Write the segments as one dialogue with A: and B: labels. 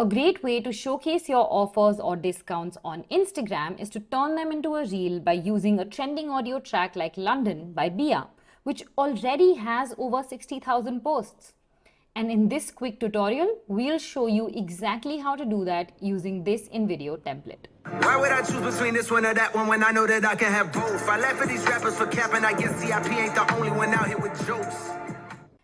A: A great way to showcase your offers or discounts on Instagram is to turn them into a reel by using a trending audio track like London by Bia, which already has over 60,000 posts. And in this quick tutorial, we'll show you exactly how to do that using this in-video template.
B: Why would I choose between this one or that one when I know that I can have both? I laugh at these rappers for capping, I guess CIP ain't the only one out here with jokes.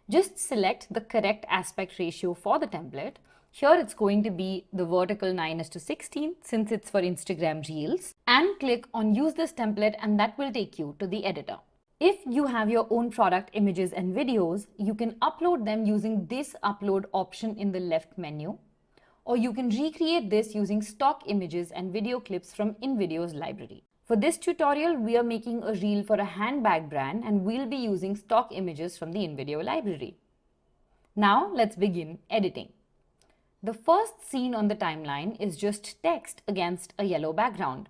A: Just select the correct aspect ratio for the template. Here it's going to be the vertical 9 to 16 since it's for Instagram Reels and click on use this template and that will take you to the editor. If you have your own product images and videos, you can upload them using this upload option in the left menu or you can recreate this using stock images and video clips from InVideo's library. For this tutorial, we are making a reel for a handbag brand and we'll be using stock images from the InVideo library. Now let's begin editing. The first scene on the timeline is just text against a yellow background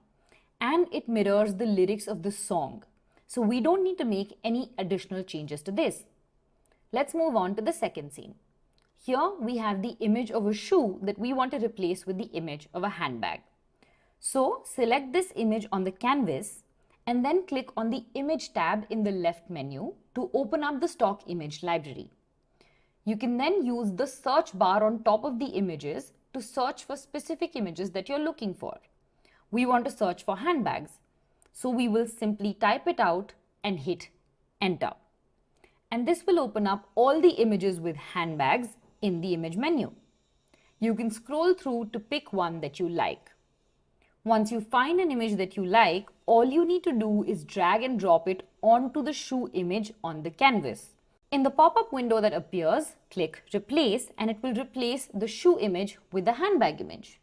A: and it mirrors the lyrics of the song. So we don't need to make any additional changes to this. Let's move on to the second scene. Here we have the image of a shoe that we want to replace with the image of a handbag. So select this image on the canvas and then click on the image tab in the left menu to open up the stock image library. You can then use the search bar on top of the images to search for specific images that you're looking for. We want to search for handbags. So we will simply type it out and hit enter. And this will open up all the images with handbags in the image menu. You can scroll through to pick one that you like. Once you find an image that you like, all you need to do is drag and drop it onto the shoe image on the canvas. In the pop-up window that appears, click replace and it will replace the shoe image with the handbag image.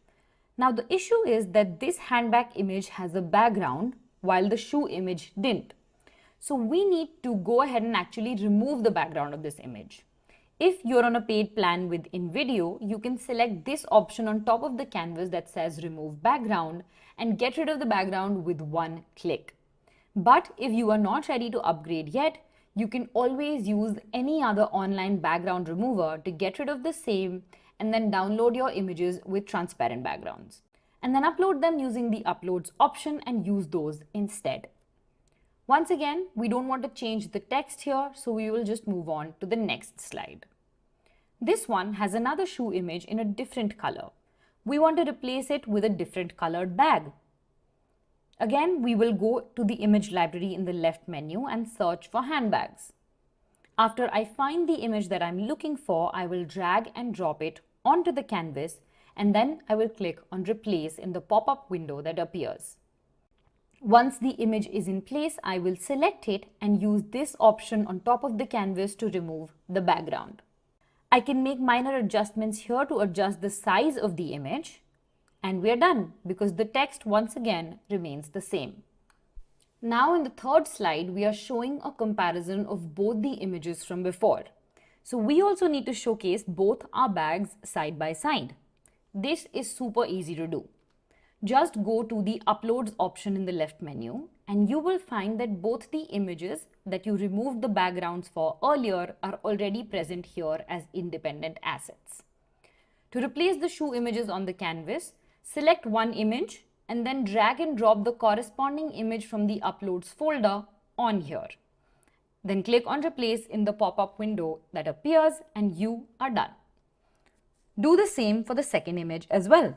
A: Now the issue is that this handbag image has a background while the shoe image didn't. So we need to go ahead and actually remove the background of this image. If you're on a paid plan with InVideo, you can select this option on top of the canvas that says remove background and get rid of the background with one click. But if you are not ready to upgrade yet, you can always use any other online background remover to get rid of the same and then download your images with transparent backgrounds. And then upload them using the uploads option and use those instead. Once again, we don't want to change the text here, so we will just move on to the next slide. This one has another shoe image in a different color. We want to replace it with a different colored bag. Again, we will go to the image library in the left menu and search for handbags. After I find the image that I'm looking for, I will drag and drop it onto the canvas and then I will click on replace in the pop-up window that appears. Once the image is in place, I will select it and use this option on top of the canvas to remove the background. I can make minor adjustments here to adjust the size of the image and we're done because the text once again remains the same. Now in the third slide, we are showing a comparison of both the images from before. So we also need to showcase both our bags side by side. This is super easy to do just go to the uploads option in the left menu and you will find that both the images that you removed the backgrounds for earlier are already present here as independent assets. To replace the shoe images on the canvas, select one image and then drag and drop the corresponding image from the uploads folder on here. Then click on replace in the pop-up window that appears and you are done. Do the same for the second image as well.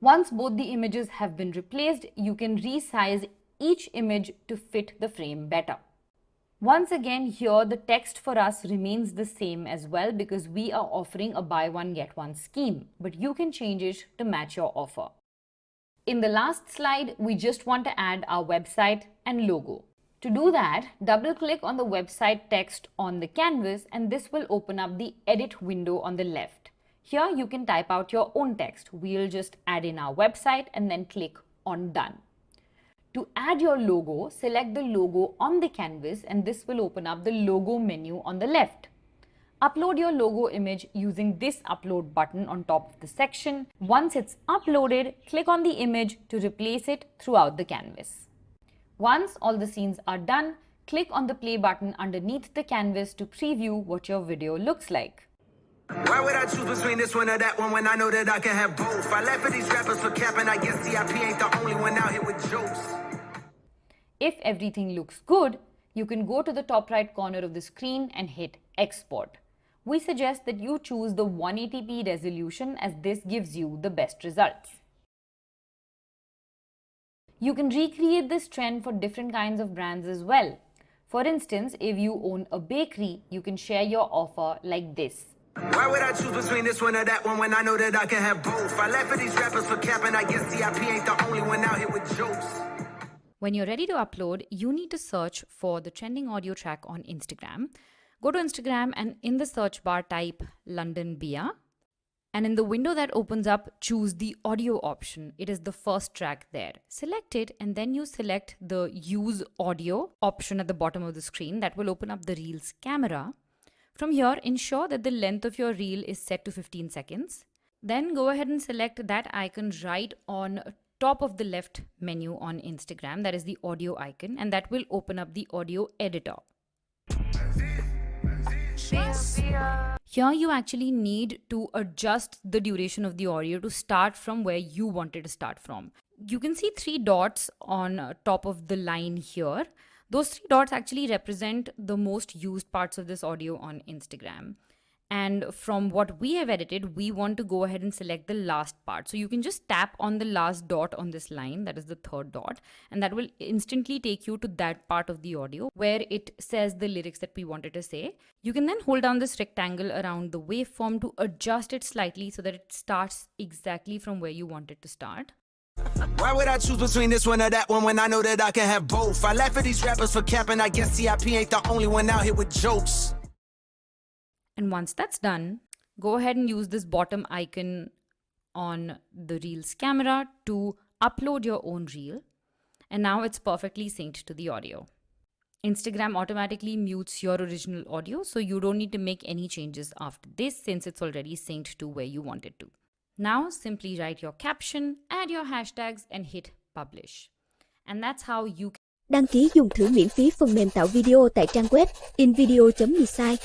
A: Once both the images have been replaced, you can resize each image to fit the frame better. Once again, here the text for us remains the same as well because we are offering a buy one get one scheme, but you can change it to match your offer. In the last slide, we just want to add our website and logo. To do that, double click on the website text on the canvas and this will open up the edit window on the left. Here you can type out your own text. We'll just add in our website and then click on done. To add your logo, select the logo on the canvas and this will open up the logo menu on the left. Upload your logo image using this upload button on top of the section. Once it's uploaded, click on the image to replace it throughout the canvas. Once all the scenes are done, click on the play button underneath the canvas to preview what your video looks like.
B: Why would I choose between this one or that one when I know that I can have both? I laugh at these rappers for cap and I guess CIP ain't the only one out here with jokes.
A: If everything looks good, you can go to the top right corner of the screen and hit export. We suggest that you choose the 180p resolution as this gives you the best results. You can recreate this trend for different kinds of brands as well. For instance, if you own a bakery, you can share your offer like this.
B: Why would I choose between this one or that one when I know that I can have both? I laugh at these rappers for capping. I guess CIP ain't the only one out here with jokes.
A: When you're ready to upload, you need to search for the trending audio track on Instagram. Go to Instagram and in the search bar type London Bia. And in the window that opens up, choose the audio option. It is the first track there. Select it and then you select the use audio option at the bottom of the screen that will open up the Reels camera. From here, ensure that the length of your reel is set to 15 seconds. Then go ahead and select that icon right on top of the left menu on Instagram. That is the audio icon and that will open up the audio editor. Here you actually need to adjust the duration of the audio to start from where you wanted to start from. You can see three dots on top of the line here. Those three dots actually represent the most used parts of this audio on Instagram. And from what we have edited, we want to go ahead and select the last part. So you can just tap on the last dot on this line, that is the third dot, and that will instantly take you to that part of the audio where it says the lyrics that we wanted to say. You can then hold down this rectangle around the waveform to adjust it slightly so that it starts exactly from where you want it to start.
B: Why would I choose between this one or that one when I know that I can have both? I laugh at these rappers for capping. I guess CIP ain't the only one out here with jokes.
A: And once that's done, go ahead and use this bottom icon on the Reels camera to upload your own reel. And now it's perfectly synced to the audio. Instagram automatically mutes your original audio, so you don't need to make any changes after this since it's already synced to where you want it to. Now simply write your caption, add your hashtags and hit publish. And that's how you can... Đăng ký dùng thử miễn phí phần mềm tạo video tại trang web invideo.me